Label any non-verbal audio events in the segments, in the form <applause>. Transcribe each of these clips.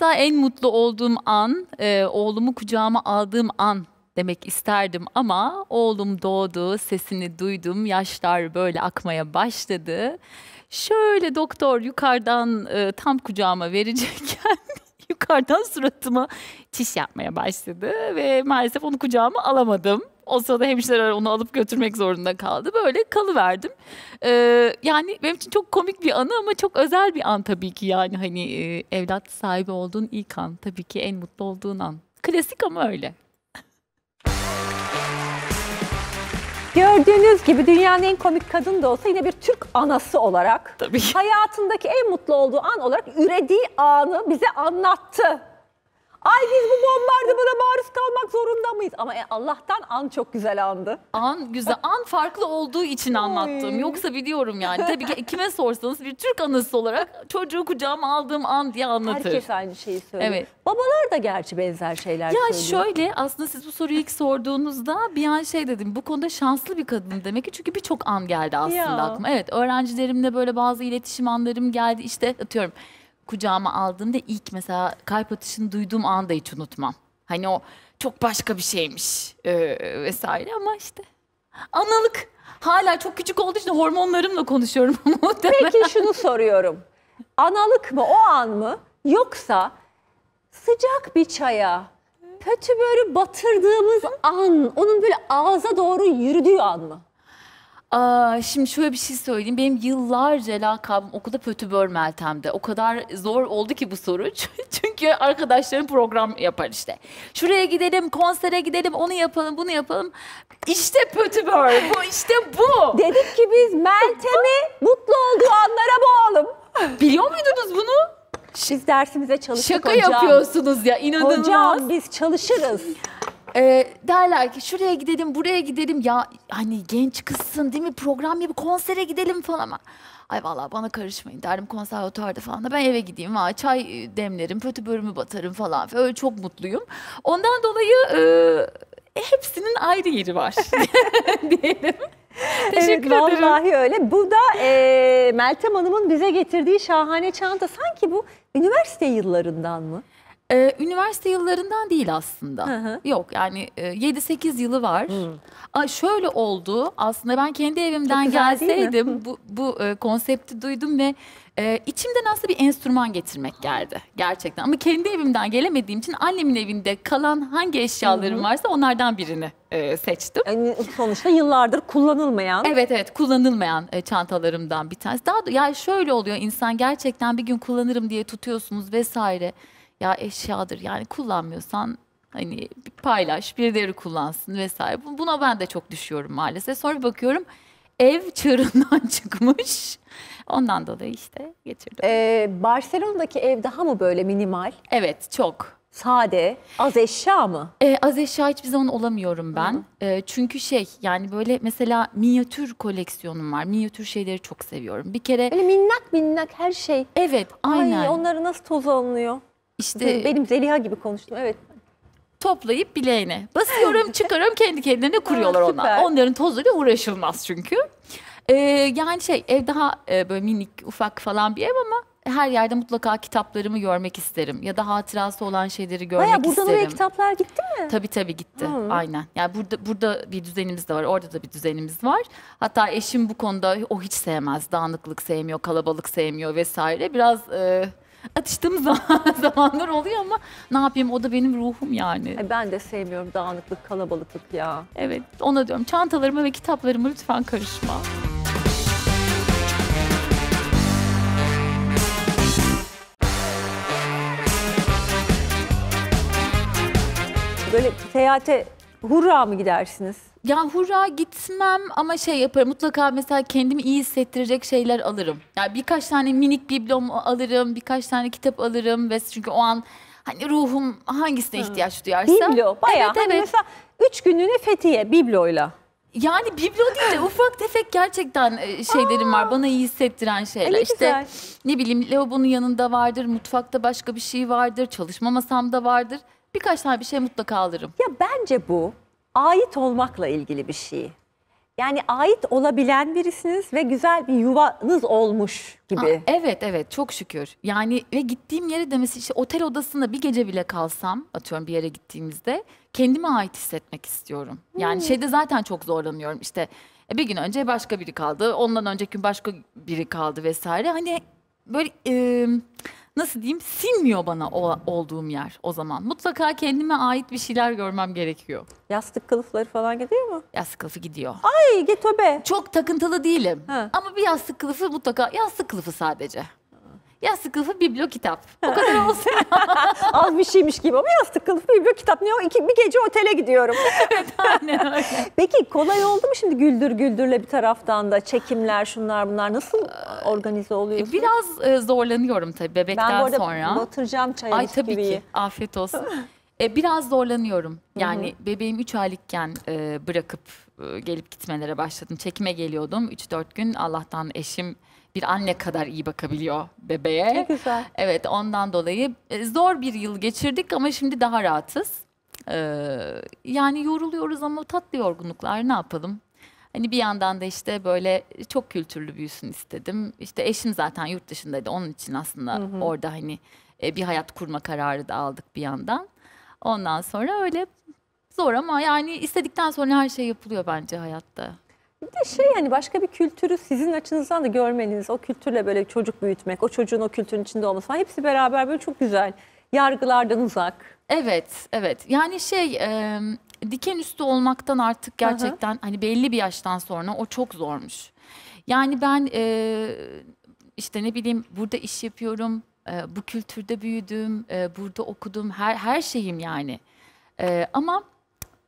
Hayatta en mutlu olduğum an, e, oğlumu kucağıma aldığım an demek isterdim ama oğlum doğdu, sesini duydum, yaşlar böyle akmaya başladı. Şöyle doktor yukarıdan e, tam kucağıma verecekken <laughs> yukarıdan suratıma çiş yapmaya başladı ve maalesef onu kucağıma alamadım. O sırada hemşireler onu alıp götürmek zorunda kaldı. Böyle kalıverdim. Ee, yani benim için çok komik bir anı ama çok özel bir an tabii ki yani hani e, evlat sahibi olduğun ilk an tabii ki en mutlu olduğun an. Klasik ama öyle. Gördüğünüz gibi dünyanın en komik kadın da olsa yine bir Türk anası olarak Tabii. hayatındaki en mutlu olduğu an olarak ürediği anı bize anlattı. Ay biz bu bombardımana maruz kalmak zorunda mıyız? Ama e, Allah'tan an çok güzel andı. An güzel. An farklı olduğu için anlattım. Yoksa biliyorum yani. Tabii ki kime sorsanız bir Türk anısı olarak çocuğu kucağıma aldığım an diye anlatır. Herkes aynı şeyi söylüyor. Evet. Babalar da gerçi benzer şeyler ya söylüyor. Ya şöyle aslında siz bu soruyu ilk sorduğunuzda bir an şey dedim. Bu konuda şanslı bir kadın demek ki. Çünkü birçok an geldi aslında ya. aklıma. Evet öğrencilerimle böyle bazı iletişim anlarım geldi. İşte atıyorum kucağıma aldığımda ilk mesela kalp atışını duyduğum anda hiç unutmam. Hani o çok başka bir şeymiş e, vesaire ama işte analık hala çok küçük olduğu için hormonlarımla konuşuyorum <laughs> muhtemelen. Peki şunu soruyorum. Analık mı o an mı yoksa sıcak bir çaya pötübörü batırdığımız an onun böyle ağza doğru yürüdüğü an mı? Aa, şimdi şöyle bir şey söyleyeyim. Benim yıllarca lakabım okulda pötübör Meltem'de. O kadar zor oldu ki bu soru. <laughs> Çünkü arkadaşlarım program yapar işte. Şuraya gidelim, konsere gidelim, onu yapalım, bunu yapalım. İşte pötübör, bu işte bu. <laughs> Dedik ki biz Meltem'i mutlu olduğu anlara boğalım. Biliyor muydunuz bunu? Biz dersimize çalıştık Şaka hocam. yapıyorsunuz ya inanılmaz. Hocam biz çalışırız. Ee, derler ki şuraya gidelim, buraya gidelim. Ya hani genç kızsın değil mi? Program gibi konsere gidelim falan ama. Ay vallahi bana karışmayın derdim konservatuarda falan da ben eve gideyim ha çay e, demlerim kötü bölümü batarım falan öyle çok mutluyum. Ondan dolayı e, hepsinin ayrı yeri var <laughs> diyelim. Teşekkür evet, ederim. Vallahi öyle. Bu da e, Meltem Hanım'ın bize getirdiği şahane çanta. Sanki bu üniversite yıllarından mı? Ee, üniversite yıllarından değil aslında. Hı hı. Yok yani e, 7-8 yılı var. Hı. Aa, şöyle oldu aslında ben kendi evimden gelseydim bu, bu e, konsepti duydum ve e, içimden aslında bir enstrüman getirmek geldi gerçekten. Ama kendi evimden gelemediğim için annemin evinde kalan hangi eşyalarım Hı -hı. varsa onlardan birini e, seçtim. Yani e, sonuçta yıllardır kullanılmayan. Evet evet kullanılmayan e, çantalarımdan bir tanesi. Daha yani şöyle oluyor insan gerçekten bir gün kullanırım diye tutuyorsunuz vesaire ya eşyadır yani kullanmıyorsan hani paylaş birileri kullansın vesaire. Buna ben de çok düşüyorum maalesef. Sonra bakıyorum ev çığırından <laughs> çıkmış. Ondan dolayı işte getirdim. Ee, Barcelona'daki ev daha mı böyle minimal? Evet çok. Sade, az eşya mı? Ee, az eşya hiçbir zaman olamıyorum ben. Ee, çünkü şey yani böyle mesela minyatür koleksiyonum var. Minyatür şeyleri çok seviyorum. Bir kere... Böyle minnak minnak her şey. Evet aynen. Ay onları nasıl toz alınıyor? İşte benim Zeliha gibi konuştum. Evet. Toplayıp bileğine basıyorum, <laughs> çıkarıyorum kendi kendilerine kuruyorlar ona. Onların tozuyla uğraşılmaz çünkü. Ee, yani şey ev daha e, böyle minik, ufak falan bir ev ama her yerde mutlaka kitaplarımı görmek isterim ya da hatırası olan şeyleri görmek Bayağı buradan isterim. Bayağı kitaplar gitti mi? Tabii tabii gitti. Hı. Aynen. Yani burada burada bir düzenimiz de var. Orada da bir düzenimiz var. Hatta eşim bu konuda o hiç sevmez. Dağınıklık sevmiyor, kalabalık sevmiyor vesaire. Biraz e, Atıştığımız <laughs> zaman, zamanlar oluyor ama ne yapayım o da benim ruhum yani. ben de sevmiyorum dağınıklık, kalabalıklık ya. Evet ona diyorum çantalarımı ve kitaplarımı lütfen karışma. Böyle seyahate Hurra mı gidersiniz? Yani hurra gitmem ama şey yaparım. Mutlaka mesela kendimi iyi hissettirecek şeyler alırım. Yani birkaç tane minik biblom alırım, birkaç tane kitap alırım ve çünkü o an hani ruhum hangisine hmm. ihtiyaç duyarsa. Biblo bayağı. Evet, hani evet. mesela 3 günlüğüne Fethiye bibloyla. Yani biblo değil de ufak tefek gerçekten e, şeylerim var. Bana iyi hissettiren şeyler. E, işte güzel. ne bileyim lavabonun yanında vardır, mutfakta başka bir şey vardır, çalışma masamda vardır. Birkaç tane bir şey mutlaka alırım. Ya bence bu ait olmakla ilgili bir şey. Yani ait olabilen birisiniz ve güzel bir yuvanız olmuş gibi. Ha, evet evet çok şükür. Yani ve gittiğim yere demesi işte otel odasında bir gece bile kalsam atıyorum bir yere gittiğimizde kendime ait hissetmek istiyorum. Yani hmm. şeyde zaten çok zorlanıyorum işte e, bir gün önce başka biri kaldı ondan önceki gün başka biri kaldı vesaire. Hani böyle... E nasıl diyeyim sinmiyor bana o, olduğum yer o zaman. Mutlaka kendime ait bir şeyler görmem gerekiyor. Yastık kılıfları falan gidiyor mu? Yastık kılıfı gidiyor. Ay git öbe. Çok takıntılı değilim. Ha. Ama bir yastık kılıfı mutlaka yastık kılıfı sadece. Yastık kılıfı biblo kitap. O <laughs> kadar olsun. <laughs> Az bir şeymiş gibi ama yastık kılıfı biblo kitap. Ne o? İki, bir gece otele gidiyorum. <laughs> evet aynen Peki kolay oldu mu şimdi güldür güldürle bir taraftan da çekimler şunlar bunlar nasıl ee, organize oluyor? E, biraz e, zorlanıyorum tabii bebekten sonra. Ben bu arada sonra. batıracağım çayı Ay tabii gibi. ki afiyet olsun. E, biraz zorlanıyorum. Yani Hı-hı. bebeğim 3 aylıkken e, bırakıp e, gelip gitmelere başladım. Çekime geliyordum. 3-4 gün Allah'tan eşim bir anne kadar iyi bakabiliyor bebeğe. Ne güzel. Evet ondan dolayı e, zor bir yıl geçirdik ama şimdi daha rahatız. Ee, yani yoruluyoruz ama tatlı yorgunluklar ne yapalım? Hani bir yandan da işte böyle çok kültürlü büyüsün istedim. İşte eşim zaten yurt dışındaydı. Onun için aslında hı hı. orada hani e, bir hayat kurma kararı da aldık bir yandan. Ondan sonra öyle zor ama yani istedikten sonra her şey yapılıyor bence hayatta. Bir de şey yani başka bir kültürü sizin açınızdan da görmeniz, o kültürle böyle çocuk büyütmek, o çocuğun o kültürün içinde olması falan hepsi beraber böyle çok güzel. Yargılardan uzak. Evet, evet. Yani şey e, diken üstü olmaktan artık gerçekten Aha. hani belli bir yaştan sonra o çok zormuş. Yani ben e, işte ne bileyim burada iş yapıyorum, e, bu kültürde büyüdüm, e, burada okudum, her her şeyim yani. E, ama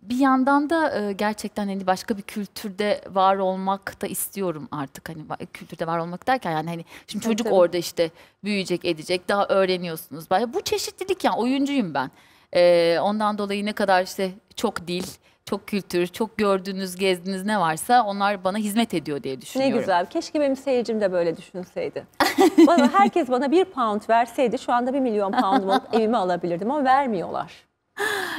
bir yandan da e, gerçekten hani başka bir kültürde var olmak da istiyorum artık hani kültürde var olmak derken yani hani şimdi çocuk tabii, tabii. orada işte büyüyecek edecek daha öğreniyorsunuz. Bu çeşitlilik yani oyuncuyum ben. E, ondan dolayı ne kadar işte çok dil, çok kültür, çok gördüğünüz, gezdiğiniz ne varsa onlar bana hizmet ediyor diye düşünüyorum. Ne güzel. Keşke benim seyircim de böyle düşünseydi. <laughs> bana, herkes bana bir pound verseydi şu anda bir milyon poundum alıp evimi alabilirdim ama vermiyorlar.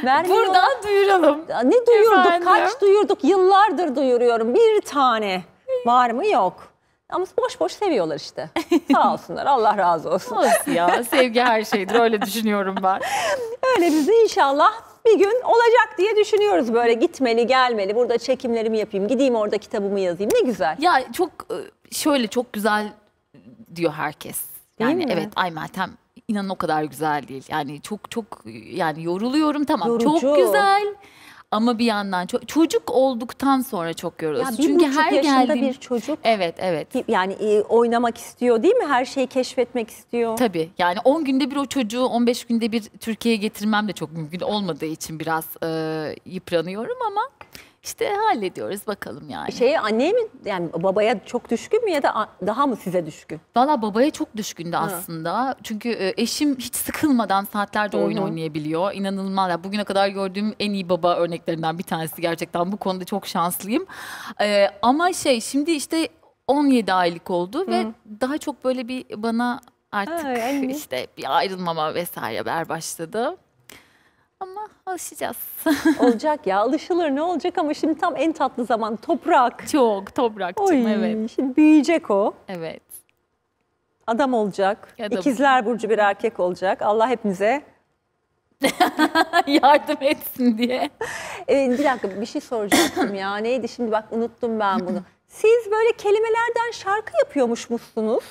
Vermiyorlar. <gasps> Buradan duyuralım. Ne duyurduk? Efendim? Kaç duyurduk? Yıllardır duyuruyorum. Bir tane var mı yok. Ama boş boş seviyorlar işte. <laughs> Sağ olsunlar. Allah razı olsun. Olsun ya. <laughs> Sevgi her şeydir. Öyle düşünüyorum ben. Öyle bizi inşallah bir gün olacak diye düşünüyoruz böyle gitmeli gelmeli burada çekimlerimi yapayım gideyim orada kitabımı yazayım ne güzel. Ya çok e, şöyle çok güzel diyor herkes. Yani evet ay Meltem inanın o kadar güzel değil. Yani çok çok yani yoruluyorum tamam Yorucu. çok güzel ama bir yandan çok, çocuk olduktan sonra çok yoruyoruz. Yani Çünkü her geldiğim bir çocuk. Evet, evet. Yani e, oynamak istiyor değil mi? Her şeyi keşfetmek istiyor. Tabii. Yani 10 günde bir o çocuğu 15 günde bir Türkiye'ye getirmem de çok mümkün olmadığı için biraz e, yıpranıyorum ama işte hallediyoruz bakalım yani. Şey anneye mi yani babaya çok düşkün mü ya da daha mı size düşkün? Valla babaya çok düşkündü Hı. aslında. Çünkü e, eşim hiç sıkılmadan saatlerce Hı-hı. oyun oynayabiliyor. İnanılmaz. Yani bugüne kadar gördüğüm en iyi baba örneklerinden bir tanesi gerçekten. Bu konuda çok şanslıyım. Ee, ama şey şimdi işte 17 aylık oldu Hı-hı. ve daha çok böyle bir bana artık Ay, <laughs> işte bir ayrılmama vesaire haber başladı. Ama alışacağız. <laughs> olacak ya alışılır ne olacak ama şimdi tam en tatlı zaman toprak. Çok toprakçım evet. Şimdi büyüyecek o. Evet. Adam olacak. Adam. İkizler Burcu bir erkek olacak. Allah hepimize <laughs> yardım etsin diye. Evet, bir dakika bir şey soracaktım ya. <laughs> Neydi şimdi bak unuttum ben bunu. Siz böyle kelimelerden şarkı yapıyormuş musunuz?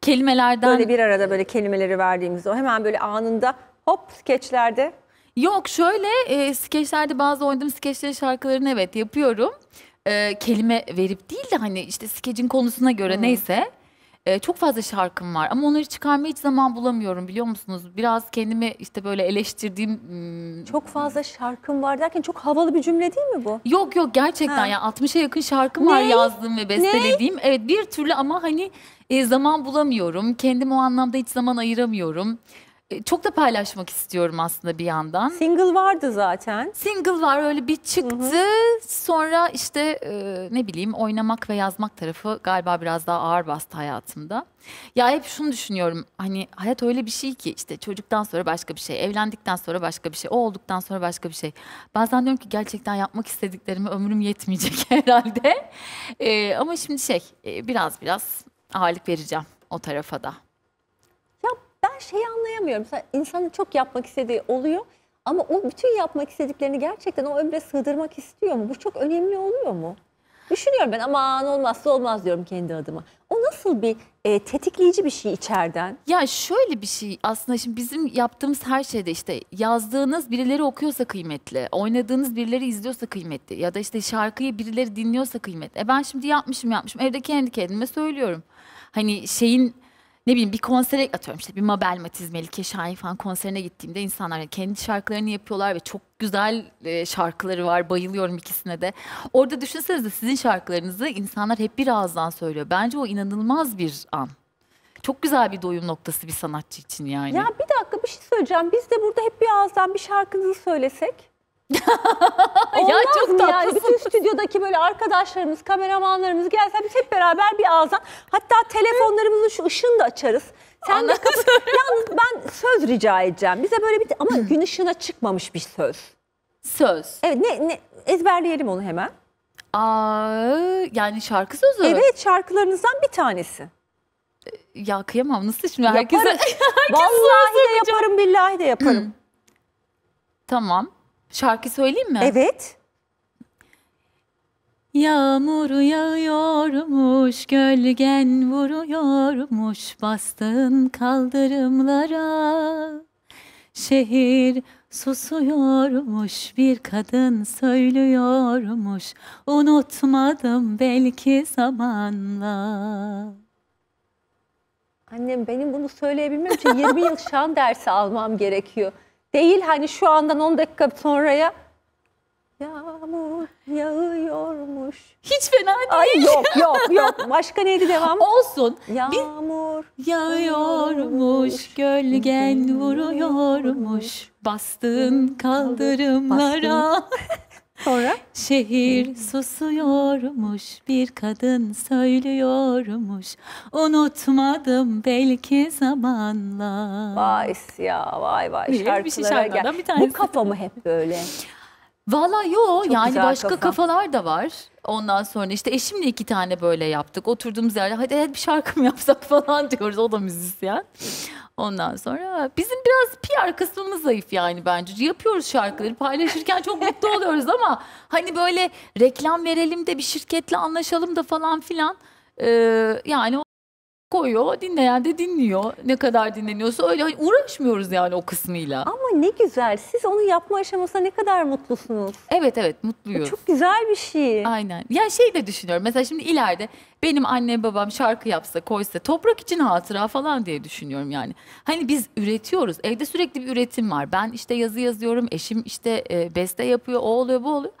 Kelimelerden. Böyle bir arada böyle kelimeleri verdiğimizde o hemen böyle anında hop skeçlerde Yok şöyle e, skeçlerde bazı oynadığım skeçlerin şarkılarını evet yapıyorum. E, kelime verip değil de hani işte skecin konusuna göre hmm. neyse. E, çok fazla şarkım var ama onları çıkarmaya hiç zaman bulamıyorum biliyor musunuz? Biraz kendimi işte böyle eleştirdiğim... çok fazla şarkım var derken çok havalı bir cümle değil mi bu? Yok yok gerçekten ha. ya 60'a yakın şarkım ne? var yazdığım ve bestelediğim. Ne? Evet bir türlü ama hani e, zaman bulamıyorum. Kendim o anlamda hiç zaman ayıramıyorum. E, çok da paylaşmak istiyorum aslında bir yandan. Single vardı zaten. Single var öyle bir çıktı. Hı-hı. Sonra işte e, ne bileyim oynamak ve yazmak tarafı galiba biraz daha ağır bastı hayatımda. Ya hep şunu düşünüyorum hani hayat öyle bir şey ki işte çocuktan sonra başka bir şey, evlendikten sonra başka bir şey, o olduktan sonra başka bir şey. Bazen diyorum ki gerçekten yapmak istediklerimi ömrüm yetmeyecek <laughs> herhalde. E, ama şimdi şey e, biraz biraz ağırlık vereceğim o tarafa da şeyi anlayamıyorum. Mesela insanın çok yapmak istediği oluyor ama o bütün yapmak istediklerini gerçekten o ömre sığdırmak istiyor mu? Bu çok önemli oluyor mu? Düşünüyorum ben aman olmazsa olmaz diyorum kendi adıma. O nasıl bir e, tetikleyici bir şey içeriden? Ya şöyle bir şey aslında şimdi bizim yaptığımız her şeyde işte yazdığınız birileri okuyorsa kıymetli, oynadığınız birileri izliyorsa kıymetli ya da işte şarkıyı birileri dinliyorsa kıymetli. E ben şimdi yapmışım yapmışım evde kendi kendime söylüyorum. Hani şeyin ne bileyim bir konsere atıyorum işte bir Mabel Matiz, Melike Şahin falan konserine gittiğimde insanlar kendi şarkılarını yapıyorlar ve çok güzel e, şarkıları var. Bayılıyorum ikisine de. Orada düşünsenize sizin şarkılarınızı insanlar hep bir ağızdan söylüyor. Bence o inanılmaz bir an. Çok güzel bir doyum noktası bir sanatçı için yani. Ya bir dakika bir şey söyleyeceğim. Biz de burada hep bir ağızdan bir şarkınızı söylesek <laughs> ya çok tatlısın. Yani bütün stüdyodaki böyle arkadaşlarımız, kameramanlarımız gelse biz hep beraber bir ağızdan hatta telefonlarımızın şu ışığını da açarız. Sen de Yalnız <laughs> ben söz rica edeceğim. Bize böyle bir ama gün ışığına çıkmamış bir söz. Söz. Evet ne, ne ezberleyelim onu hemen. Aa, yani şarkı sözü. Evet şarkılarınızdan bir tanesi. E, ya kıyamam nasıl şimdi herkese, <laughs> Vallahi de yaparım billahi de yaparım. tamam. Şarkı söyleyeyim mi? Evet. Yağmur yağıyormuş, gölgen vuruyormuş bastığın kaldırımlara. Şehir susuyormuş, bir kadın söylüyormuş. Unutmadım belki zamanla. Annem benim bunu söyleyebilmem için 20 yıl şan dersi almam gerekiyor. Değil hani şu andan 10 dakika sonraya Yağmur yağıyormuş. Hiç fena değil. Ay yok yok yok. Başka neydi devam? <laughs> Olsun. Yağmur yağıyormuş, gölgen vuruyormuş. Bastığın kaldırımlara. Bastığın. Sonra? Şehir susuyormuş bir kadın söylüyormuş unutmadım belki zamanla. Vay ya vay vay Bilir, şarkılara bir şey gel. Bir tanesi. Bu kafa mı hep böyle? Valla yo Çok yani başka kafa. kafalar da var. Ondan sonra işte eşimle iki tane böyle yaptık. Oturduğumuz yerde hadi, hadi bir şarkı mı yapsak <laughs> falan diyoruz. O da müzisyen. Ondan sonra bizim biraz PR kısmımız zayıf yani bence. Yapıyoruz şarkıları paylaşırken çok mutlu <laughs> oluyoruz ama hani böyle reklam verelim de bir şirketle anlaşalım da falan filan. Ee, yani koyuyor. Dinleyen de dinliyor. Ne kadar dinleniyorsa öyle uğraşmıyoruz yani o kısmıyla. Ama ne güzel. Siz onu yapma aşamasında ne kadar mutlusunuz. Evet evet mutluyuz. E, çok güzel bir şey. Aynen. Yani şey de düşünüyorum. Mesela şimdi ileride benim annem babam şarkı yapsa koysa toprak için hatıra falan diye düşünüyorum yani. Hani biz üretiyoruz. Evde sürekli bir üretim var. Ben işte yazı yazıyorum. Eşim işte e, beste yapıyor. O oluyor bu oluyor.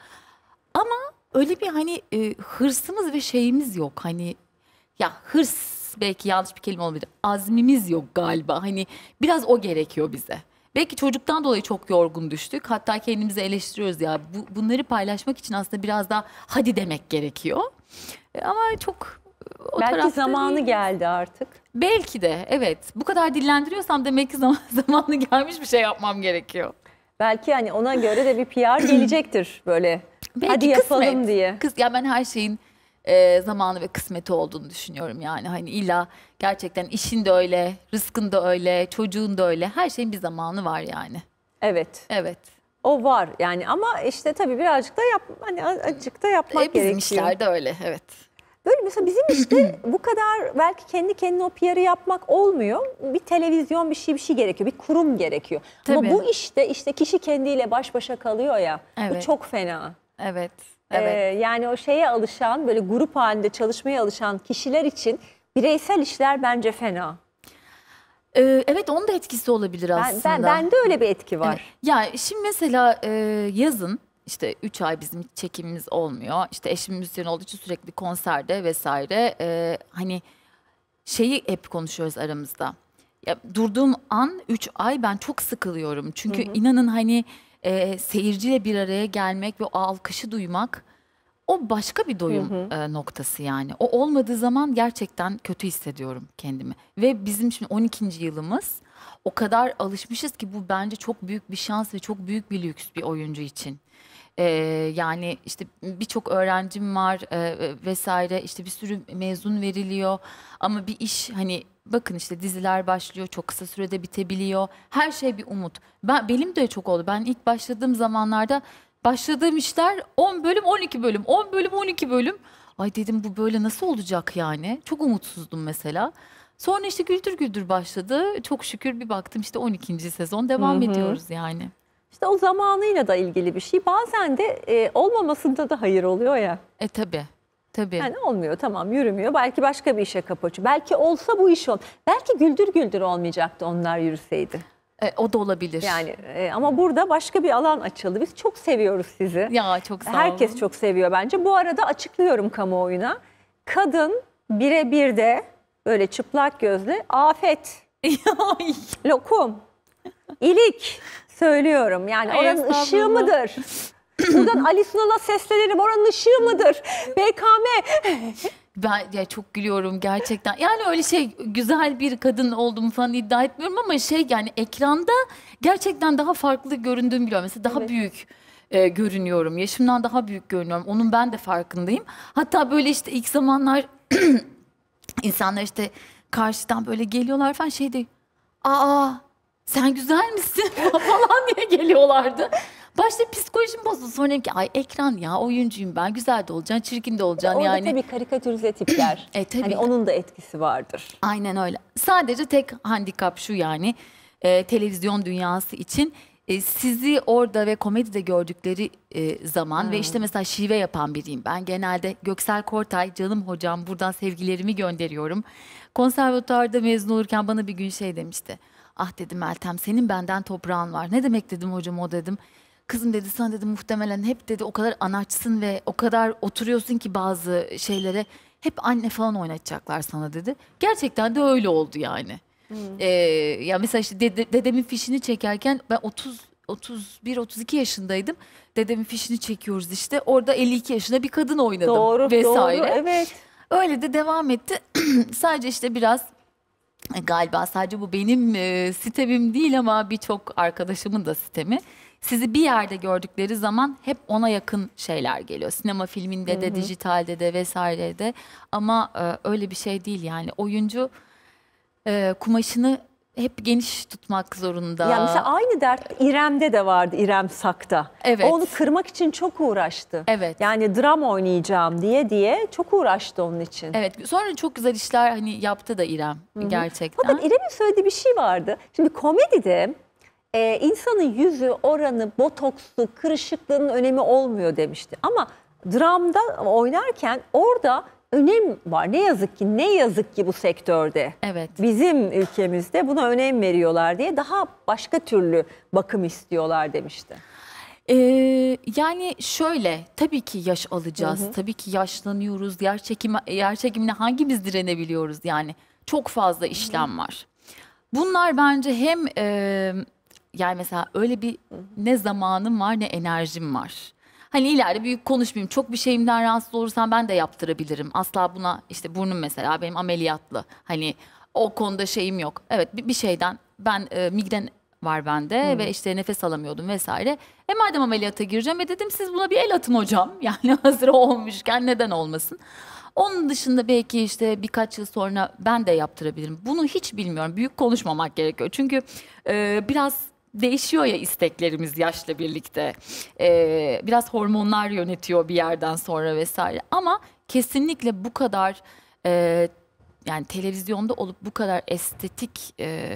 Ama öyle bir hani e, hırsımız ve şeyimiz yok. Hani ya hırs belki yanlış bir kelime olabilir. Azmimiz yok galiba. Hani biraz o gerekiyor bize. Belki çocuktan dolayı çok yorgun düştük. Hatta kendimizi eleştiriyoruz ya. Bu, bunları paylaşmak için aslında biraz daha hadi demek gerekiyor. E, ama çok e, o Belki zamanı değil. geldi artık. Belki de evet. Bu kadar dillendiriyorsam demek ki zaman, <laughs> zamanı gelmiş bir şey yapmam gerekiyor. Belki hani ona göre de bir PR gelecektir böyle. Belki hadi yapalım diye. Kız ya ben her şeyin e, zamanı ve kısmeti olduğunu düşünüyorum yani. Hani illa gerçekten işin de öyle, rızkın da öyle, çocuğun da öyle. Her şeyin bir zamanı var yani. Evet. Evet. O var yani ama işte tabii birazcık da yap, hani azıcık da yapmak e, bizim gerekiyor. Bizim işlerde öyle evet. Böyle mesela bizim işte bu kadar belki kendi kendine o PR'ı yapmak olmuyor. Bir televizyon bir şey bir şey gerekiyor. Bir kurum gerekiyor. Tabii. Ama bu işte işte kişi kendiyle baş başa kalıyor ya. Evet. Bu çok fena. Evet. Evet. Ee, yani o şeye alışan böyle grup halinde çalışmaya alışan kişiler için bireysel işler bence fena. Ee, evet onun da etkisi olabilir aslında. Ben, ben, bende öyle bir etki var. Evet. yani şimdi mesela e, yazın işte 3 ay bizim çekimimiz olmuyor. İşte eşim müzisyen olduğu için sürekli konserde vesaire. E, hani şeyi hep konuşuyoruz aramızda. Ya, durduğum an 3 ay ben çok sıkılıyorum. Çünkü hı hı. inanın hani e, seyirciyle bir araya gelmek ve o alkışı duymak o başka bir doyum hı hı. E, noktası yani. O olmadığı zaman gerçekten kötü hissediyorum kendimi. Ve bizim şimdi 12. yılımız o kadar alışmışız ki bu bence çok büyük bir şans ve çok büyük bir lüks bir oyuncu için. Ee, yani işte birçok öğrencim var e, vesaire işte bir sürü mezun veriliyor ama bir iş hani bakın işte diziler başlıyor çok kısa sürede bitebiliyor her şey bir umut. Ben, benim de çok oldu ben ilk başladığım zamanlarda başladığım işler 10 bölüm 12 bölüm 10 bölüm 12 bölüm. Ay dedim bu böyle nasıl olacak yani çok umutsuzdum mesela. Sonra işte Güldür Güldür başladı. Çok şükür bir baktım işte 12. sezon devam Hı-hı. ediyoruz yani. İşte o zamanıyla da ilgili bir şey. Bazen de e, olmamasında da hayır oluyor ya. E tabi, Tabii. Yani olmuyor tamam yürümüyor. Belki başka bir işe kapı Belki olsa bu iş ol. Belki güldür güldür olmayacaktı onlar yürüseydi. E, o da olabilir. Yani e, ama burada başka bir alan açıldı. Biz çok seviyoruz sizi. Ya çok sağ olun. Herkes çok seviyor bence. Bu arada açıklıyorum kamuoyuna. Kadın birebir de böyle çıplak gözle afet. <laughs> Lokum. ilik söylüyorum. Yani Ay, oranın ışığı mıdır? <clears throat> Buradan Ali Sunal'a seslenirim. Oranın ışığı mıdır? BKM. ben ya çok gülüyorum gerçekten. Yani öyle şey güzel bir kadın olduğumu falan iddia etmiyorum ama şey yani ekranda gerçekten daha farklı göründüğümü biliyorum. Mesela daha evet. büyük e, görünüyorum. Yaşımdan daha büyük görünüyorum. Onun ben de farkındayım. Hatta böyle işte ilk zamanlar <clears throat> insanlar işte karşıdan böyle geliyorlar falan şey Aa sen güzel misin <laughs> falan diye geliyorlardı. Başta psikolojim bozuldu. Sonra dedim ki ay ekran ya oyuncuyum ben. Güzel de olacaksın, çirkin de olacaksın Orada yani. Orada tabii karikatürize tipler. <clears throat> e, tabii. Hani onun da etkisi vardır. Aynen öyle. Sadece tek handikap şu yani e, televizyon dünyası için e, sizi orada ve komedide gördükleri e, zaman hmm. ve işte mesela şive yapan biriyim. Ben genelde Göksel Kortay canım hocam buradan sevgilerimi gönderiyorum. Konservatuarda mezun olurken bana bir gün şey demişti. Ah dedim Meltem senin benden toprağın var. Ne demek dedim hocam o dedim. Kızım dedi sana dedim muhtemelen hep dedi o kadar anaçsın ve o kadar oturuyorsun ki bazı şeylere hep anne falan oynatacaklar sana dedi. Gerçekten de öyle oldu yani. Hmm. Ee, ya mesela işte dede, dedemin fişini çekerken ben 30 31-32 yaşındaydım. Dedemin fişini çekiyoruz işte. Orada 52 yaşında bir kadın oynadım. Doğru, vesaire. doğru, evet. Öyle de devam etti. <clears throat> Sadece işte biraz galiba sadece bu benim e, sitemim değil ama birçok arkadaşımın da sitemi. Sizi bir yerde gördükleri zaman hep ona yakın şeyler geliyor. Sinema filminde Hı-hı. de, dijitalde de vesairede. Ama e, öyle bir şey değil yani. Oyuncu e, kumaşını hep geniş tutmak zorunda. Ya mesela aynı dert İrem'de de vardı İrem Sak'ta. Evet. Onu kırmak için çok uğraştı. Evet. Yani dram oynayacağım diye diye çok uğraştı onun için. Evet. Sonra çok güzel işler hani yaptı da İrem Hı -hı. gerçekten. Fakat İrem'in söylediği bir şey vardı. Şimdi komedide e, insanın yüzü, oranı, botokslu, kırışıklığının önemi olmuyor demişti. Ama dramda oynarken orada önem var. Ne yazık ki ne yazık ki bu sektörde. Evet. Bizim ülkemizde buna önem veriyorlar diye daha başka türlü bakım istiyorlar demişti. Ee, yani şöyle tabii ki yaş alacağız. Hı hı. Tabii ki yaşlanıyoruz. Yer çekimi yer çekimine hangi biz direnebiliyoruz yani? Çok fazla işlem hı var. Bunlar bence hem e, yani mesela öyle bir ne zamanım var ne enerjim var. Hani ileride büyük konuşmayayım. Çok bir şeyimden rahatsız olursam ben de yaptırabilirim. Asla buna işte burnum mesela benim ameliyatlı. Hani o konuda şeyim yok. Evet bir, şeyden ben e, migren var bende hmm. ve işte nefes alamıyordum vesaire. E madem ameliyata gireceğim ve dedim siz buna bir el atın hocam. <laughs> Yani hazır olmuşken neden olmasın. Onun dışında belki işte birkaç yıl sonra ben de yaptırabilirim. Bunu hiç bilmiyorum. Büyük konuşmamak gerekiyor. Çünkü e, biraz değişiyor ya isteklerimiz yaşla birlikte. Ee, biraz hormonlar yönetiyor bir yerden sonra vesaire. Ama kesinlikle bu kadar e, yani televizyonda olup bu kadar estetik e,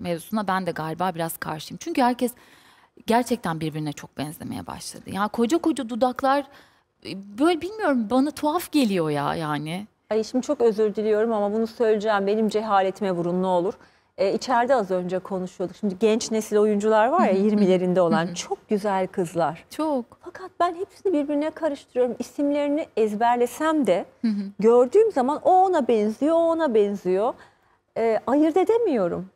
mevzusuna ben de galiba biraz karşıyım. Çünkü herkes gerçekten birbirine çok benzemeye başladı. Ya koca koca dudaklar e, böyle bilmiyorum bana tuhaf geliyor ya yani. Ay şimdi çok özür diliyorum ama bunu söyleyeceğim benim cehaletime vurun ne olur e, içeride az önce konuşuyorduk. Şimdi genç nesil oyuncular var ya 20'lerinde olan çok güzel kızlar. Çok. Fakat ben hepsini birbirine karıştırıyorum. İsimlerini ezberlesem de gördüğüm zaman o ona benziyor, o ona benziyor. E, ayırt edemiyorum.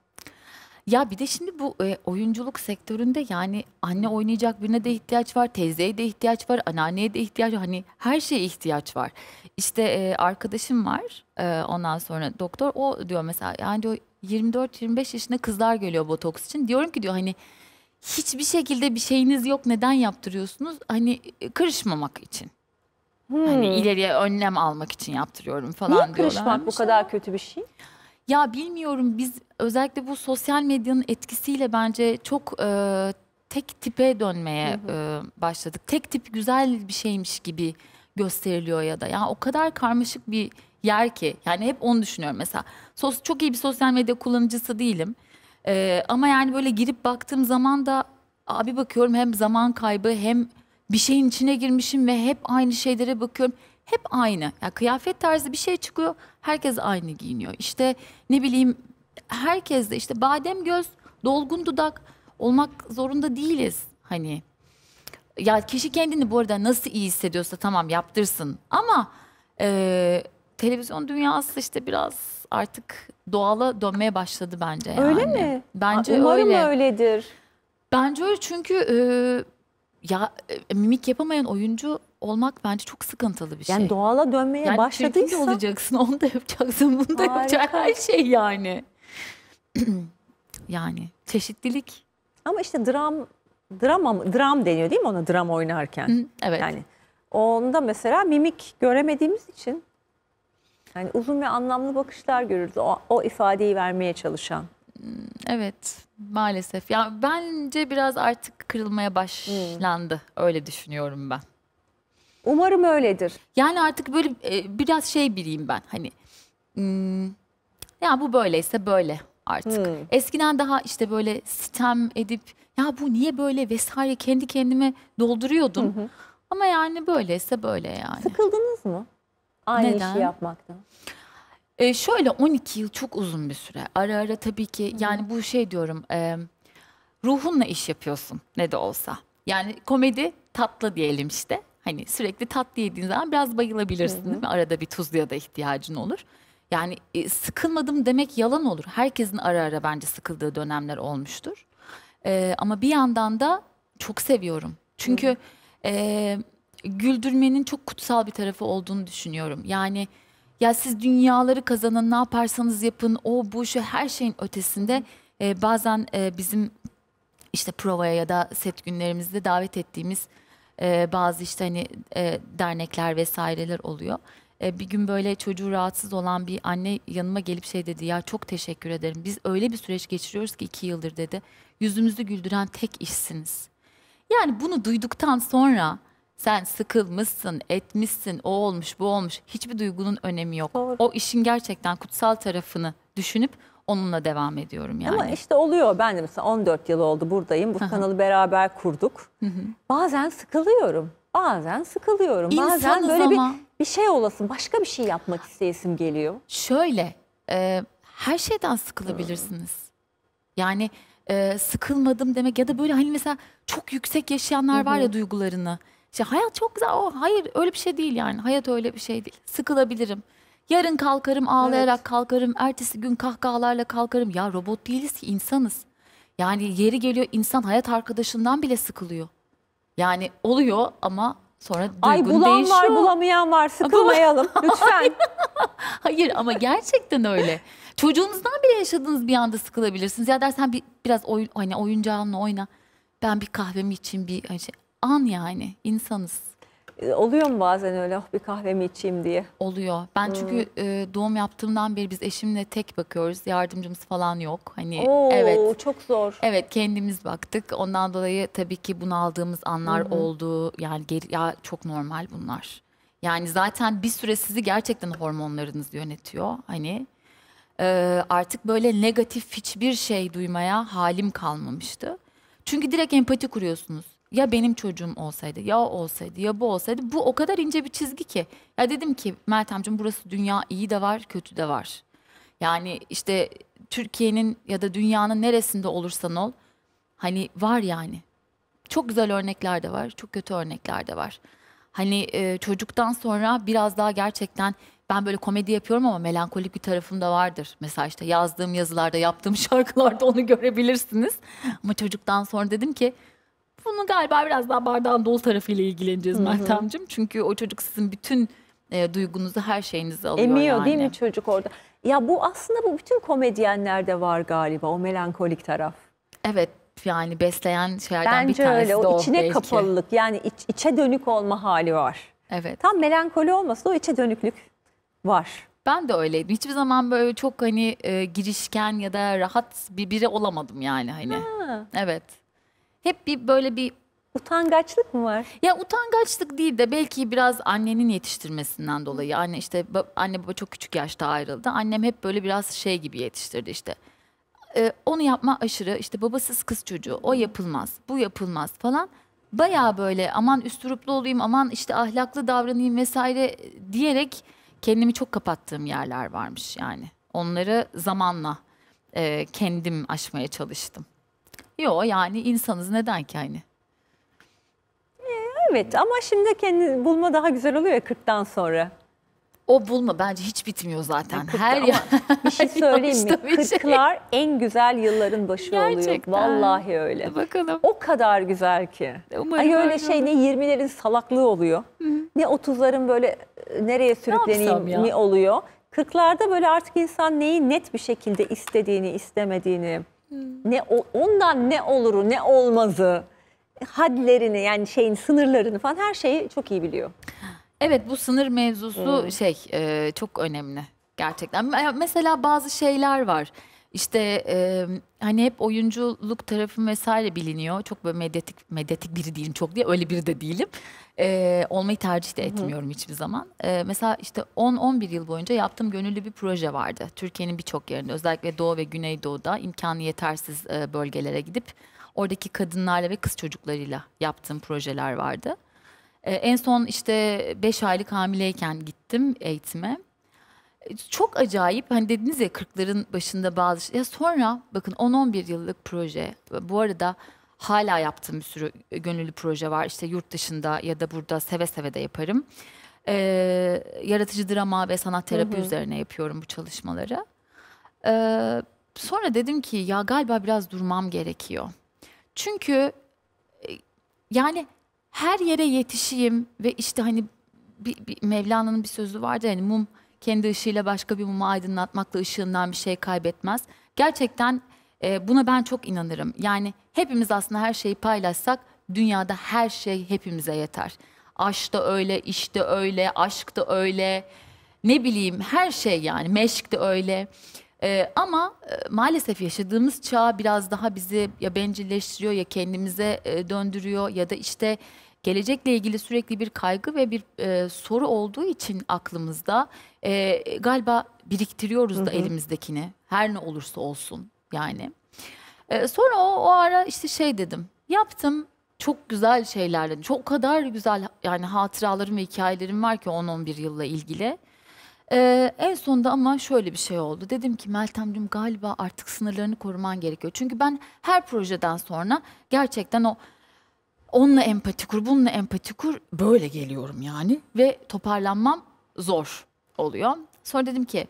Ya bir de şimdi bu e, oyunculuk sektöründe yani anne oynayacak birine de ihtiyaç var, teyzeye de ihtiyaç var, anneanneye de ihtiyaç var. Hani her şeye ihtiyaç var. İşte e, arkadaşım var e, ondan sonra doktor o diyor mesela yani diyor 24-25 yaşında kızlar geliyor botoks için. Diyorum ki diyor hani hiçbir şekilde bir şeyiniz yok neden yaptırıyorsunuz? Hani e, kırışmamak için. Hmm. Hani ileriye önlem almak için yaptırıyorum falan Niye diyorlar. Niye kırışmak bu kadar kötü bir şey? Ya bilmiyorum biz özellikle bu sosyal medyanın etkisiyle bence çok e, tek tipe dönmeye hı hı. E, başladık. Tek tip güzel bir şeymiş gibi gösteriliyor ya da. Yani o kadar karmaşık bir yer ki. Yani hep onu düşünüyorum mesela. Sos, çok iyi bir sosyal medya kullanıcısı değilim. Ee, ama yani böyle girip baktığım zaman da abi bakıyorum hem zaman kaybı hem bir şeyin içine girmişim ve hep aynı şeylere bakıyorum. Hep aynı. Ya yani kıyafet tarzı bir şey çıkıyor. Herkes aynı giyiniyor. işte ne bileyim herkes de işte badem göz, dolgun dudak olmak zorunda değiliz hani. Ya kişi kendini bu arada nasıl iyi hissediyorsa tamam yaptırsın ama e, televizyon dünyası işte biraz artık doğala dönmeye başladı bence yani. Öyle mi? Bence Aa, Umarım öyle. öyledir. Bence öyle çünkü e, ya e, mimik yapamayan oyuncu olmak bence çok sıkıntılı bir şey. Yani doğala dönmeye yani başladıysa. Yani olacaksın, onu da yapacaksın, bunu da yapacaksın. Her şey yani. <clears throat> yani çeşitlilik. Ama işte dram Drama, dram deniyor değil mi ona dram oynarken? Hı, evet. Yani onda mesela mimik göremediğimiz için yani uzun ve anlamlı bakışlar görürüz. O, o ifadeyi vermeye çalışan. Hmm, evet maalesef. Ya bence biraz artık kırılmaya başlandı. Hmm. Öyle düşünüyorum ben. Umarım öyledir. Yani artık böyle e, biraz şey bileyim ben. Hani hmm, ya bu böyleyse böyle artık. Hmm. Eskiden daha işte böyle sitem edip ya bu niye böyle vesaire kendi kendime dolduruyordum. Hı hı. Ama yani böyleyse böyle yani. Sıkıldınız mı? Aynı Neden? işi yapmaktan. Ee, şöyle 12 yıl çok uzun bir süre. Ara ara tabii ki hı. yani bu şey diyorum e, ruhunla iş yapıyorsun ne de olsa. Yani komedi tatlı diyelim işte. Hani sürekli tatlı yediğin zaman biraz bayılabilirsin hı hı. değil mi? Arada bir tuzluya da ihtiyacın olur. Yani e, sıkılmadım demek yalan olur. Herkesin ara ara bence sıkıldığı dönemler olmuştur. E, ama bir yandan da çok seviyorum. Çünkü e, güldürmenin çok kutsal bir tarafı olduğunu düşünüyorum. Yani ya siz dünyaları kazanın, ne yaparsanız yapın, o bu şu her şeyin ötesinde e, bazen e, bizim işte provaya ya da set günlerimizde davet ettiğimiz e, bazı işte hani e, dernekler vesaireler oluyor. E, bir gün böyle çocuğu rahatsız olan bir anne yanıma gelip şey dedi ya çok teşekkür ederim. Biz öyle bir süreç geçiriyoruz ki iki yıldır dedi. Yüzümüzü güldüren tek işsiniz. Yani bunu duyduktan sonra sen sıkılmışsın, etmişsin, o olmuş, bu olmuş. Hiçbir duygunun önemi yok. Doğru. O işin gerçekten kutsal tarafını düşünüp onunla devam ediyorum yani. Ama işte oluyor. Ben de mesela 14 yıl oldu buradayım. Bu kanalı beraber kurduk. Bazen sıkılıyorum bazen sıkılıyorum. İnsanız bazen böyle ama... bir, bir şey olasın, başka bir şey yapmak isteyesim geliyor. Şöyle, e, her şeyden sıkılabilirsiniz. Yani e, sıkılmadım demek ya da böyle hani mesela çok yüksek yaşayanlar var ya duygularını. İşte hayat çok güzel. Oh, hayır öyle bir şey değil yani. Hayat öyle bir şey değil. Sıkılabilirim. Yarın kalkarım ağlayarak evet. kalkarım. Ertesi gün kahkahalarla kalkarım. Ya robot değiliz ki insanız. Yani yeri geliyor insan hayat arkadaşından bile sıkılıyor. Yani oluyor ama sonra duygun bulan değişiyor. var bulamayan var sıkılmayalım <laughs> lütfen. <laughs> Hayır ama gerçekten öyle. Çocuğunuzdan bile yaşadığınız bir anda sıkılabilirsiniz. Ya dersen bir, biraz oyun, hani oyuncağınla oyna. Ben bir kahvemi için bir şey. An yani insanız. E, oluyor mu bazen öyle oh bir kahve mi içeyim diye? Oluyor. Ben hmm. çünkü e, doğum yaptığımdan beri biz eşimle tek bakıyoruz. Yardımcımız falan yok. Hani Oo, evet. çok zor. Evet, kendimiz baktık. Ondan dolayı tabii ki bunu aldığımız anlar hmm. oldu. Yani gel ya çok normal bunlar. Yani zaten bir süre sizi gerçekten hormonlarınız yönetiyor. Hani e, artık böyle negatif hiçbir şey duymaya halim kalmamıştı. Çünkü direkt empati kuruyorsunuz ya benim çocuğum olsaydı ya olsaydı ya bu olsaydı bu o kadar ince bir çizgi ki. Ya dedim ki Meltemciğim burası dünya iyi de var kötü de var. Yani işte Türkiye'nin ya da dünyanın neresinde olursan ol hani var yani. Çok güzel örnekler de var çok kötü örnekler de var. Hani e, çocuktan sonra biraz daha gerçekten ben böyle komedi yapıyorum ama melankolik bir tarafım da vardır. Mesela işte yazdığım yazılarda, yaptığım <laughs> şarkılarda onu görebilirsiniz. Ama çocuktan sonra dedim ki bunu galiba biraz daha bardağın dolu tarafıyla ilgileneceğiz Meltem'cim. Çünkü o çocuk sizin bütün e, duygunuzu, her şeyinizi alıyor. Emiyor yani. değil mi çocuk orada? Ya bu aslında bu bütün komedyenlerde var galiba o melankolik taraf. Evet yani besleyen şeylerden Bence bir tanesi öyle, o öyle. o içine belki. kapalılık yani iç, içe dönük olma hali var. Evet. Tam melankoli olmasa o içe dönüklük var. Ben de öyleydim. Hiçbir zaman böyle çok hani e, girişken ya da rahat bir biri olamadım yani hani. Ha. Evet hep bir böyle bir Utangaçlık mı var? Ya utangaçlık değil de belki biraz annenin yetiştirmesinden dolayı. Anne işte anne baba çok küçük yaşta ayrıldı. Annem hep böyle biraz şey gibi yetiştirdi işte. Ee, onu yapma aşırı işte babasız kız çocuğu o yapılmaz bu yapılmaz falan. Baya böyle aman üstüruplu olayım aman işte ahlaklı davranayım vesaire diyerek kendimi çok kapattığım yerler varmış yani. Onları zamanla e, kendim aşmaya çalıştım. Yok yani insanız neden ki hani? Ee, evet ama şimdi kendi bulma daha güzel oluyor ya 40'tan sonra. O bulma bence hiç bitmiyor zaten. Kırklı Her ya bir şey <laughs> söyleyeyim mi? Şey. Kırklar şey. en güzel yılların başı Gerçekten. oluyor. Vallahi öyle. Bakalım. O kadar güzel ki. Umarım Ay öyle şey ne 20'lerin salaklığı oluyor. Hı. Ne 30'ların böyle e, nereye sürükleneyim mi oluyor. Kırklarda böyle artık insan neyi net bir şekilde istediğini, istemediğini, Hmm. Ne ondan ne oluru ne olmazı, hadlerini yani şeyin sınırlarını falan her şeyi çok iyi biliyor. Evet bu sınır mevzusu hmm. şey e, çok önemli gerçekten. Mesela bazı şeyler var. İşte e, hani hep oyunculuk tarafım vesaire biliniyor. Çok böyle medyatik, medyatik biri değilim çok diye öyle biri de değilim. E, olmayı tercih de etmiyorum Hı. hiçbir zaman. E, mesela işte 10-11 yıl boyunca yaptığım gönüllü bir proje vardı. Türkiye'nin birçok yerinde özellikle Doğu ve Güneydoğu'da imkanı yetersiz e, bölgelere gidip oradaki kadınlarla ve kız çocuklarıyla yaptığım projeler vardı. E, en son işte 5 aylık hamileyken gittim eğitime. E, çok acayip hani dediniz ya 40'ların başında bazı şey. ya sonra bakın 10-11 yıllık proje bu arada hala yaptığım bir sürü gönüllü proje var işte yurt dışında ya da burada seve seve de yaparım ee, yaratıcı drama ve sanat terapi hı hı. üzerine yapıyorum bu çalışmaları ee, sonra dedim ki ya galiba biraz durmam gerekiyor çünkü e, yani her yere yetişeyim ve işte hani bir, bir Mevlana'nın bir sözü vardı hani mum kendi ışığıyla başka bir mumu aydınlatmakla ışığından bir şey kaybetmez. Gerçekten e, buna ben çok inanırım. Yani hepimiz aslında her şeyi paylaşsak dünyada her şey hepimize yeter. Aş da öyle, iş de öyle, aşk da öyle. Ne bileyim her şey yani meşk de öyle. Ee, ama e, maalesef yaşadığımız çağ biraz daha bizi ya bencilleştiriyor ya kendimize e, döndürüyor ya da işte gelecekle ilgili sürekli bir kaygı ve bir e, soru olduğu için aklımızda e, galiba biriktiriyoruz da hı hı. elimizdekini. Her ne olursa olsun yani. E, sonra o, o ara işte şey dedim. Yaptım çok güzel şeylerle. Çok kadar güzel yani hatıralarım ve hikayelerim var ki 10-11 yılla ilgili. Ee, en sonunda ama şöyle bir şey oldu. Dedim ki Meltem'cim galiba artık sınırlarını koruman gerekiyor. Çünkü ben her projeden sonra gerçekten o Onunla empati kur, bununla empati kur. Böyle geliyorum yani ve toparlanmam zor oluyor. Sonra dedim ki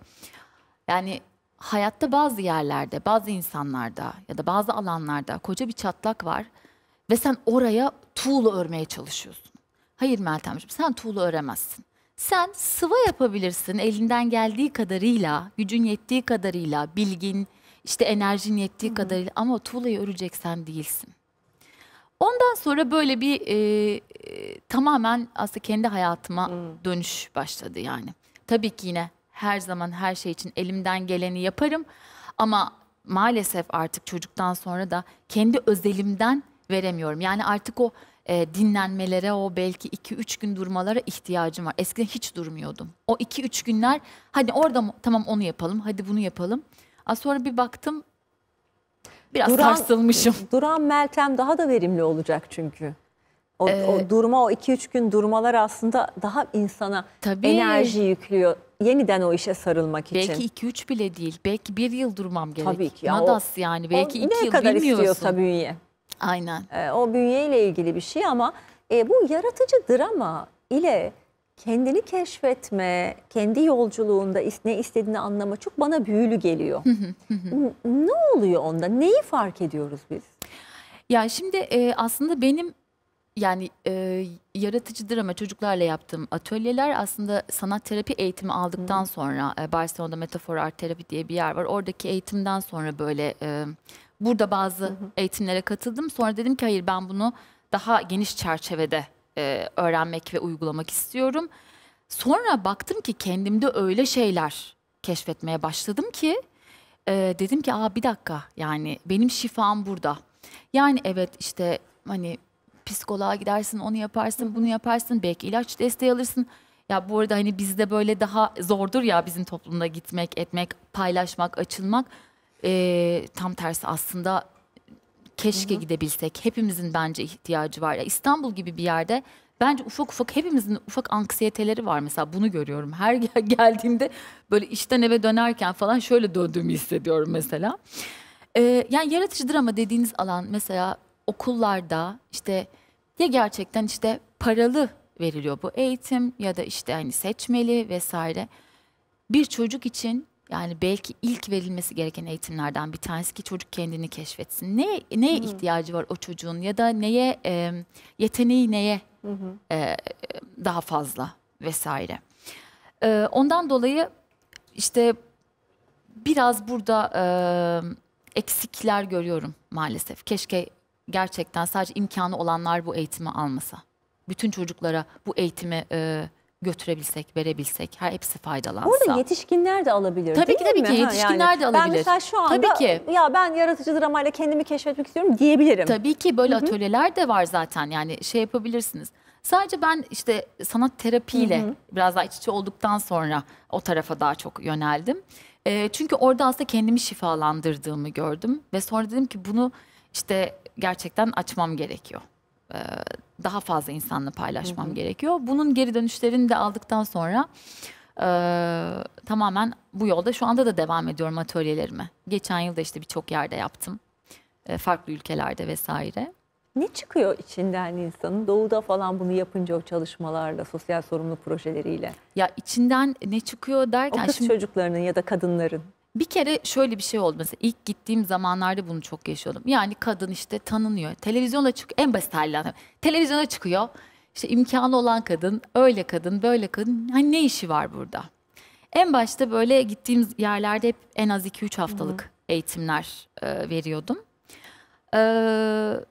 yani hayatta bazı yerlerde, bazı insanlarda ya da bazı alanlarda koca bir çatlak var ve sen oraya tuğla örmeye çalışıyorsun. Hayır Meltemciğim sen tuğla öremezsin. Sen sıva yapabilirsin elinden geldiği kadarıyla, gücün yettiği kadarıyla, bilgin, işte enerjin yettiği Hı-hı. kadarıyla ama tuğlayı öreceksen değilsin. Ondan sonra böyle bir e, e, tamamen aslında kendi hayatıma hmm. dönüş başladı yani. Tabii ki yine her zaman her şey için elimden geleni yaparım ama maalesef artık çocuktan sonra da kendi özelimden veremiyorum. Yani artık o e, dinlenmelere, o belki 2-3 gün durmalara ihtiyacım var. Eskiden hiç durmuyordum. O 2-3 günler hadi orada tamam onu yapalım, hadi bunu yapalım. Az sonra bir baktım Biraz duran, sarsılmışım. Duran Meltem daha da verimli olacak çünkü. O, ee, o durma, o 2-3 gün durmalar aslında daha insana tabii, enerji yüklüyor. Yeniden o işe sarılmak belki için. Belki 2-3 bile değil. Belki bir yıl durmam gerek. Tabii ki. Ya, Nadas o, yani. Belki 2 yıl bilmiyorsun. kadar istiyorsa bünye. Aynen. Ee, o bünyeyle ilgili bir şey ama e, bu yaratıcı drama ile kendini keşfetme, kendi yolculuğunda ne istediğini anlama çok bana büyülü geliyor. ne oluyor onda? Neyi fark ediyoruz biz? Ya şimdi e, aslında benim yani e, yaratıcı drama çocuklarla yaptığım atölyeler aslında sanat terapi eğitimi aldıktan Hı. sonra e, Barcelona'da Metafor Art Terapi diye bir yer var. Oradaki eğitimden sonra böyle e, burada bazı Hı. eğitimlere katıldım. Sonra dedim ki hayır ben bunu daha geniş çerçevede e, öğrenmek ve uygulamak istiyorum. Sonra baktım ki kendimde öyle şeyler keşfetmeye başladım ki e, dedim ki aa bir dakika yani benim şifam burada. Yani evet işte hani psikoloğa gidersin onu yaparsın bunu yaparsın belki ilaç desteği alırsın. Ya bu arada hani bizde böyle daha zordur ya bizim toplumda gitmek etmek paylaşmak açılmak. E, tam tersi aslında Keşke Hı-hı. gidebilsek. Hepimizin bence ihtiyacı var. Ya İstanbul gibi bir yerde bence ufak ufak hepimizin ufak anksiyeteleri var mesela bunu görüyorum. Her <laughs> geldiğimde böyle işten eve dönerken falan şöyle döndüğümü hissediyorum mesela. Ee, yani yaratıcı drama dediğiniz alan mesela okullarda işte ya gerçekten işte paralı veriliyor bu eğitim ya da işte hani seçmeli vesaire. Bir çocuk için yani belki ilk verilmesi gereken eğitimlerden bir tanesi ki çocuk kendini keşfetsin. Ne neye Hı-hı. ihtiyacı var o çocuğun ya da neye e, yeteneği neye e, daha fazla vesaire. E, ondan dolayı işte biraz burada e, eksikler görüyorum maalesef. Keşke gerçekten sadece imkanı olanlar bu eğitimi almasa. Bütün çocuklara bu eğitimi e, götürebilsek, verebilsek, her hepsi faydalansa. Burada yetişkinler de alabilir tabii değil ki, Tabii mi? ki yetişkinler yani. de alabilir. Ben mesela şu anda tabii ki. ya ben yaratıcı dramayla kendimi keşfetmek istiyorum diyebilirim. Tabii ki böyle Hı -hı. atölyeler de var zaten yani şey yapabilirsiniz. Sadece ben işte sanat terapiyle Hı -hı. biraz daha iç içe olduktan sonra o tarafa daha çok yöneldim. E, çünkü orada aslında kendimi şifalandırdığımı gördüm ve sonra dedim ki bunu işte gerçekten açmam gerekiyor daha fazla insanla paylaşmam hı hı. gerekiyor. Bunun geri dönüşlerini de aldıktan sonra e, tamamen bu yolda şu anda da devam ediyorum atölyelerime. Geçen yıl da işte birçok yerde yaptım. E, farklı ülkelerde vesaire. Ne çıkıyor içinden insanın? Doğuda falan bunu yapınca o çalışmalarla, sosyal sorumlu projeleriyle. Ya içinden ne çıkıyor derken... O kız şimdi... çocuklarının ya da kadınların. Bir kere şöyle bir şey oldu mesela ilk gittiğim zamanlarda bunu çok yaşıyordum. Yani kadın işte tanınıyor. Televizyona çık en basit haliyle. Televizyona çıkıyor. İşte imkanı olan kadın, öyle kadın, böyle kadın. Hani ne işi var burada? En başta böyle gittiğim yerlerde hep en az 2-3 haftalık Hı-hı. eğitimler e, veriyordum. 2-3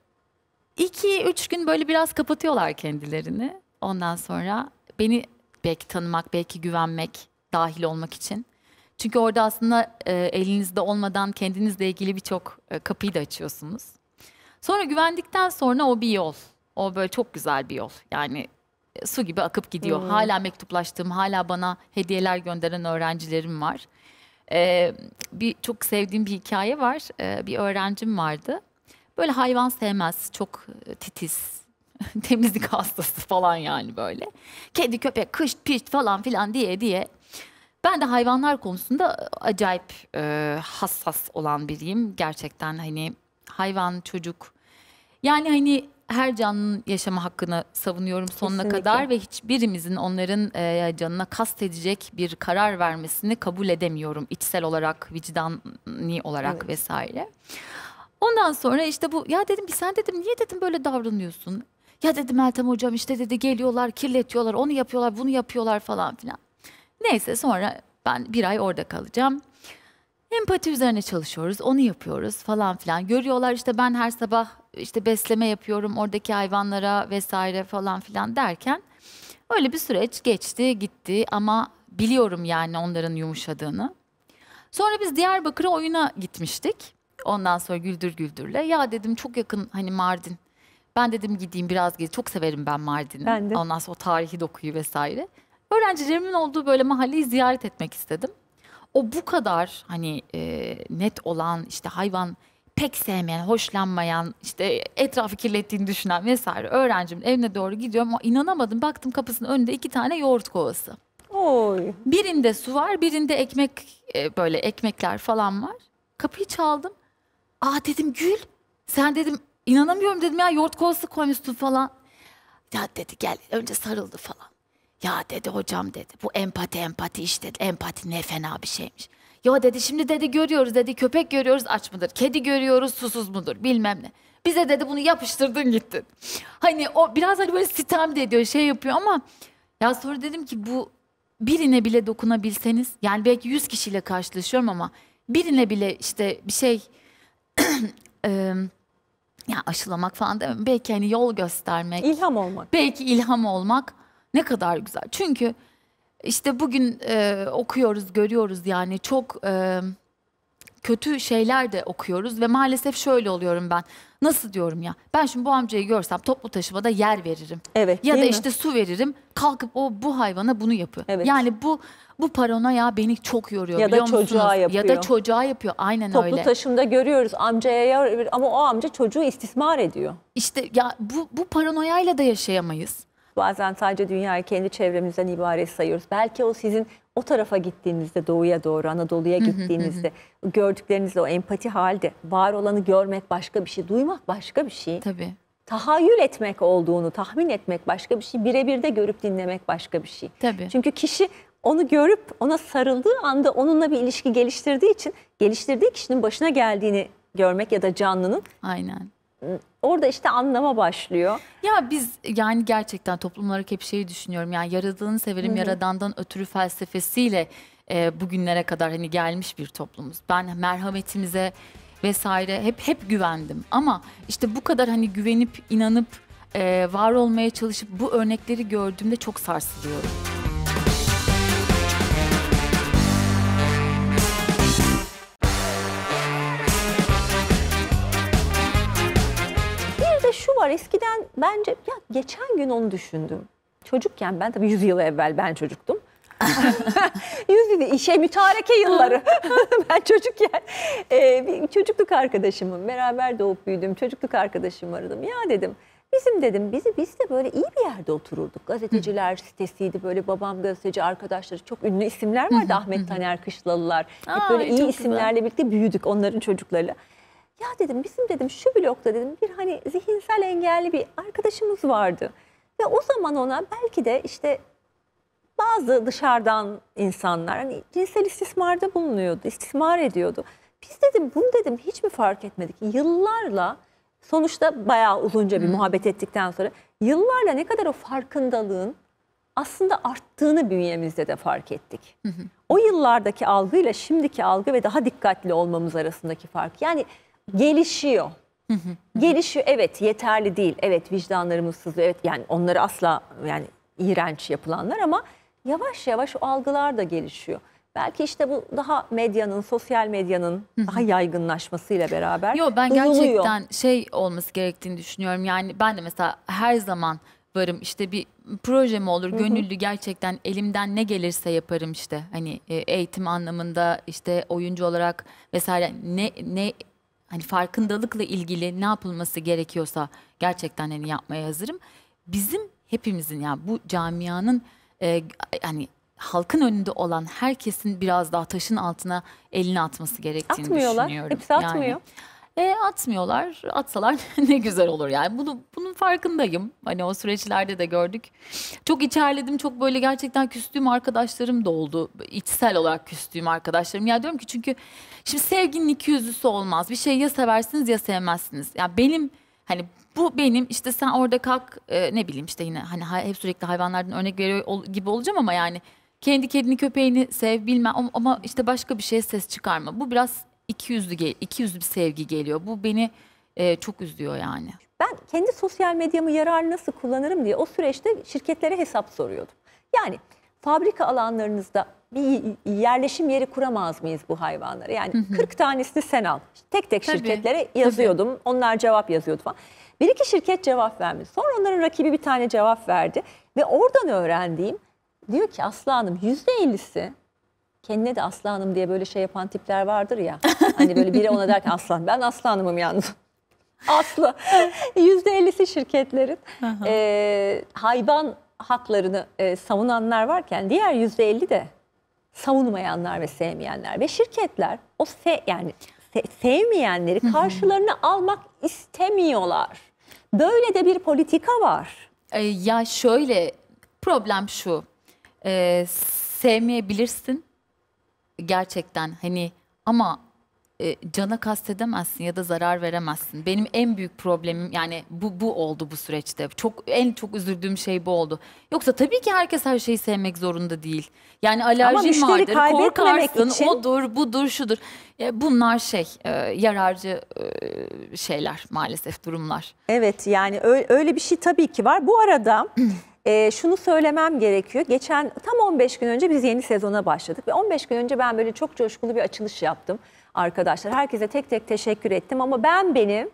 e, gün böyle biraz kapatıyorlar kendilerini. Ondan sonra beni belki tanımak, belki güvenmek, dahil olmak için çünkü orada aslında e, elinizde olmadan kendinizle ilgili birçok e, kapıyı da açıyorsunuz. Sonra güvendikten sonra o bir yol. O böyle çok güzel bir yol. Yani e, su gibi akıp gidiyor. Hmm. Hala mektuplaştığım, hala bana hediyeler gönderen öğrencilerim var. E, bir çok sevdiğim bir hikaye var. E, bir öğrencim vardı. Böyle hayvan sevmez, çok e, titiz, <laughs> temizlik hastası falan yani böyle. Kedi, köpek, kış, piş falan filan diye diye ben de hayvanlar konusunda e, acayip e, hassas olan biriyim. Gerçekten hani hayvan, çocuk. Yani hani her canlının yaşama hakkını savunuyorum sonuna Kesinlikle. kadar ve hiçbirimizin onların e, canına kast edecek bir karar vermesini kabul edemiyorum içsel olarak, vicdani olarak evet. vesaire. Ondan sonra işte bu ya dedim bir sen dedim niye dedim böyle davranıyorsun? Ya dedim Meltem hocam işte dedi geliyorlar kirletiyorlar onu yapıyorlar bunu yapıyorlar falan filan. Neyse sonra ben bir ay orada kalacağım. Empati üzerine çalışıyoruz, onu yapıyoruz falan filan. Görüyorlar işte ben her sabah işte besleme yapıyorum oradaki hayvanlara vesaire falan filan derken öyle bir süreç geçti gitti ama biliyorum yani onların yumuşadığını. Sonra biz Diyarbakır'a oyuna gitmiştik. Ondan sonra Güldür Güldür'le. Ya dedim çok yakın hani Mardin. Ben dedim gideyim biraz gez. Çok severim ben Mardin'i. Ben de. Ondan sonra o tarihi dokuyu vesaire. Öğrencilerimin olduğu böyle mahalleyi ziyaret etmek istedim. O bu kadar hani e, net olan işte hayvan pek sevmeyen, hoşlanmayan, işte etrafı kirlettiğini düşünen vesaire öğrencimin evine doğru gidiyorum. İnanamadım baktım kapısının önünde iki tane yoğurt kovası. Oy. Birinde su var, birinde ekmek e, böyle ekmekler falan var. Kapıyı çaldım. Aa dedim Gül, sen dedim inanamıyorum dedim ya yoğurt kovası koymuşsun falan. Ya dedi gel önce sarıldı falan. Ya dedi hocam dedi bu empati empati işte dedi. Empati ne fena bir şeymiş. Ya dedi şimdi dedi görüyoruz dedi köpek görüyoruz aç mıdır? Kedi görüyoruz susuz mudur bilmem ne. Bize dedi bunu yapıştırdın gittin. Hani o biraz hani böyle sitem de ediyor şey yapıyor ama ya sonra dedim ki bu birine bile dokunabilseniz yani belki yüz kişiyle karşılaşıyorum ama birine bile işte bir şey <clears throat> e, ya aşılamak falan değil mi? Belki hani yol göstermek. İlham olmak. Belki ilham olmak. Ne kadar güzel. Çünkü işte bugün e, okuyoruz, görüyoruz yani çok e, kötü şeyler de okuyoruz ve maalesef şöyle oluyorum ben. Nasıl diyorum ya? Ben şimdi bu amcayı görsem toplu taşımada yer veririm. Evet. Ya da mi? işte su veririm. Kalkıp o bu hayvana bunu yapıyor. Evet. Yani bu bu paranoya beni çok yoruyor ya biliyor da musunuz? çocuğa yapıyor. Ya da çocuğa yapıyor. Aynen toplu öyle. Toplu taşımda görüyoruz amcaya yer ama o amca çocuğu istismar ediyor. İşte ya bu bu paranoyayla da yaşayamayız. Bazen sadece dünyayı kendi çevremizden ibaret sayıyoruz. Belki o sizin o tarafa gittiğinizde, doğuya doğru, Anadolu'ya gittiğinizde gördüklerinizle o empati halde var olanı görmek başka bir şey, duymak başka bir şey. Tabii. Tahayyül etmek olduğunu tahmin etmek başka bir şey, birebir de görüp dinlemek başka bir şey. Tabii. Çünkü kişi onu görüp ona sarıldığı anda onunla bir ilişki geliştirdiği için geliştirdiği kişinin başına geldiğini görmek ya da canlının Aynen orada işte anlama başlıyor. Ya biz yani gerçekten toplum olarak hep şeyi düşünüyorum. Yani yaradığını severim Hı -hı. yaradandan ötürü felsefesiyle e, bugünlere kadar hani gelmiş bir toplumuz. Ben merhametimize vesaire hep hep güvendim. Ama işte bu kadar hani güvenip inanıp e, var olmaya çalışıp bu örnekleri gördüğümde çok sarsılıyorum. Eskiden bence ya geçen gün onu düşündüm. Çocukken ben tabii 100 yıl evvel ben çocuktum. 100 <laughs> yıl şey mütareke yılları. <laughs> ben çocukken e, bir çocukluk arkadaşımım beraber doğup büyüdüm. Çocukluk arkadaşımı aradım. Ya dedim Bizim dedim bizi biz de böyle iyi bir yerde otururduk. Gazeteciler Hı. sitesiydi böyle babam gazeteci arkadaşları çok ünlü isimler vardı. Ahmet Taner Kışlalılar. Hep Aa, böyle e, iyi isimlerle güzel. birlikte büyüdük onların çocuklarıyla. Ya dedim bizim dedim şu blokta dedim bir hani zihinsel engelli bir arkadaşımız vardı. Ve o zaman ona belki de işte bazı dışarıdan insanlar hani cinsel istismarda bulunuyordu, istismar ediyordu. Biz dedim bunu dedim hiç mi fark etmedik? Yıllarla sonuçta bayağı uzunca bir hmm. muhabbet ettikten sonra yıllarla ne kadar o farkındalığın aslında arttığını bünyemizde de fark ettik. Hı hı. O yıllardaki algıyla şimdiki algı ve daha dikkatli olmamız arasındaki fark. Yani gelişiyor. gelişiyor evet yeterli değil. Evet vicdanlarımız sızlıyor. Evet yani onları asla yani iğrenç yapılanlar ama yavaş yavaş o algılar da gelişiyor. Belki işte bu daha medyanın, sosyal medyanın daha yaygınlaşmasıyla beraber Yo ben duyuluyor. gerçekten şey olması gerektiğini düşünüyorum. Yani ben de mesela her zaman varım işte bir projem olur gönüllü gerçekten elimden ne gelirse yaparım işte hani e, eğitim anlamında işte oyuncu olarak vesaire ne ne hani farkındalıkla ilgili ne yapılması gerekiyorsa gerçekten hani yapmaya hazırım. Bizim hepimizin yani bu camianın e, yani halkın önünde olan herkesin biraz daha taşın altına elini atması gerektiğini Atmıyorlar. düşünüyorum. Atmıyorlar. Hepsi atmıyor. Yani, e, atmıyorlar. Atsalar <laughs> ne güzel olur yani. Bunu, bunun farkındayım. Hani o süreçlerde de gördük. Çok içerledim. Çok böyle gerçekten küstüğüm arkadaşlarım da oldu. İçsel olarak küstüğüm arkadaşlarım. Ya diyorum ki çünkü şimdi sevginin iki yüzlüsü olmaz. Bir şey ya seversiniz ya sevmezsiniz. Ya yani benim hani bu benim işte sen orada kalk e, ne bileyim işte yine hani hep sürekli hayvanlardan örnek veriyor gibi olacağım ama yani kendi kedini köpeğini sev bilmem ama işte başka bir şeye ses çıkarma. Bu biraz iki yüzlü, bir sevgi geliyor. Bu beni e, çok üzüyor yani. Ben kendi sosyal medyamı yararlı nasıl kullanırım diye o süreçte şirketlere hesap soruyordum. Yani fabrika alanlarınızda bir yerleşim yeri kuramaz mıyız bu hayvanlara? Yani hı hı. 40 tanesini sen al. Tek tek tabii, şirketlere yazıyordum. Tabii. Onlar cevap yazıyordu falan. Bir iki şirket cevap vermedi. Sonra onların rakibi bir tane cevap verdi. Ve oradan öğrendiğim diyor ki Aslı Hanım %50'si kendine de aslanım diye böyle şey yapan tipler vardır ya. Hani böyle biri ona der ki aslan ben aslanımım yalnız. <laughs> Aslı. Yüzde ellisi şirketlerin e, hayvan haklarını e, savunanlar varken diğer yüzde elli de savunmayanlar ve sevmeyenler ve şirketler o se yani se sevmeyenleri karşılarına almak istemiyorlar. Böyle de bir politika var. ya şöyle problem şu. E, sevmeyebilirsin gerçekten hani ama e, cana kastedemezsin ya da zarar veremezsin. Benim en büyük problemim yani bu bu oldu bu süreçte. Çok en çok üzüldüğüm şey bu oldu. Yoksa tabii ki herkes her şeyi sevmek zorunda değil. Yani alerjin vardır, korkarsın, için... odur, budur, şudur. E, bunlar şey e, yararcı e, şeyler maalesef durumlar. Evet yani öyle bir şey tabii ki var. Bu arada <clears throat> e, şunu söylemem gerekiyor. Geçen tam 15 gün önce biz yeni sezona başladık ve 15 gün önce ben böyle çok coşkulu bir açılış yaptım arkadaşlar. Herkese tek tek teşekkür ettim ama ben benim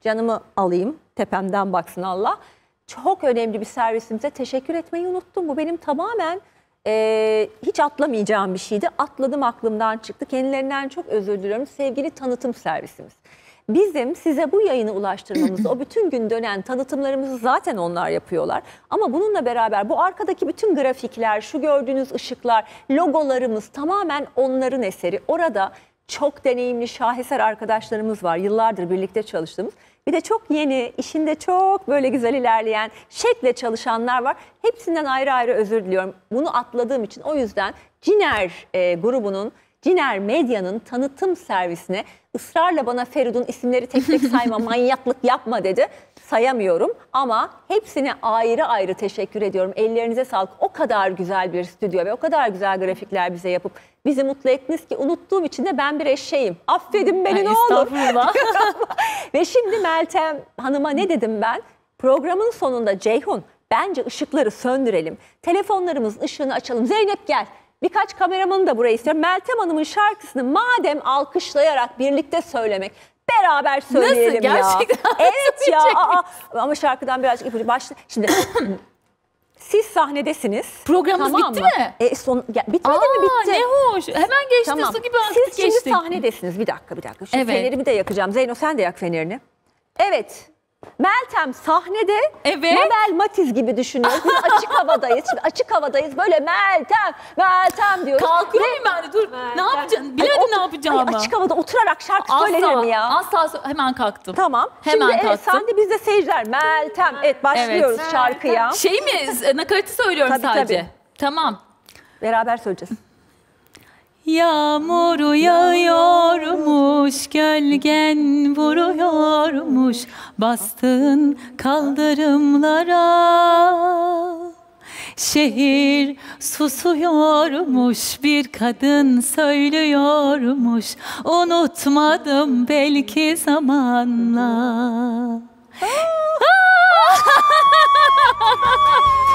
canımı alayım tepemden baksın Allah. Çok önemli bir servisimize teşekkür etmeyi unuttum. Bu benim tamamen e, hiç atlamayacağım bir şeydi. Atladım aklımdan çıktı. Kendilerinden çok özür diliyorum. Sevgili tanıtım servisimiz. Bizim size bu yayını ulaştırmamız, <clears throat> o bütün gün dönen tanıtımlarımızı zaten onlar yapıyorlar. Ama bununla beraber bu arkadaki bütün grafikler, şu gördüğünüz ışıklar, logolarımız tamamen onların eseri. Orada çok deneyimli şaheser arkadaşlarımız var. Yıllardır birlikte çalıştığımız. Bir de çok yeni, işinde çok böyle güzel ilerleyen, şekle çalışanlar var. Hepsinden ayrı ayrı özür diliyorum. Bunu atladığım için o yüzden Ciner e, grubunun Ciner Medya'nın tanıtım servisine ısrarla bana Feridun isimleri tek tek sayma <laughs> manyaklık yapma dedi. Sayamıyorum ama hepsine ayrı ayrı teşekkür ediyorum. Ellerinize sağlık. O kadar güzel bir stüdyo ve o kadar güzel grafikler bize yapıp bizi mutlu ettiniz ki unuttuğum için de ben bir eşeğim. Affedin beni ne olur. <laughs> <laughs> ve şimdi Meltem Hanım'a ne dedim ben? Programın sonunda Ceyhun bence ışıkları söndürelim. Telefonlarımız ışığını açalım. Zeynep gel. Birkaç kameramanı da buraya istiyorum. Meltem Hanım'ın şarkısını madem alkışlayarak birlikte söylemek beraber söyleyelim Nasıl? ya. Gerçekten evet <laughs> ya. Aa, ama şarkıdan birazcık ipucu başla. Şimdi <clears throat> Siz sahnedesiniz. Programımız tamam bitti mı? mi? E, son, ya, bitmedi Aa, mi bitti? Ne hoş. Hemen geçti tamam. su gibi artık Siz şimdi geçtik. sahnedesiniz. Bir dakika bir dakika. Şu evet. fenerimi de yakacağım. Zeyno sen de yak fenerini. Evet. Meltem sahnede evet. Mabel Matiz gibi düşünüyoruz. Biz açık havadayız. Şimdi açık havadayız. Böyle Meltem, Meltem diyoruz. Kalkıyorum ben de dur. Meltem. Ne yapacaksın? Bilemedim ne yapacağımı. Ay, açık havada oturarak şarkı asla, söylenir mi ya? Asla. Hemen kalktım. Tamam. Hemen Şimdi kalktım. Şimdi sen de biz de seyirciler Meltem. Evet başlıyoruz evet. şarkıya. Şey mi? Nakaratı söylüyorum tabii, sadece. Tabii. Tamam. Beraber söyleyeceğiz. Yağmur yağıyormuş, gölgen vuruyormuş Bastığın kaldırımlara Şehir susuyormuş bir kadın söylüyormuş Unutmadım belki zamanla <laughs> <laughs>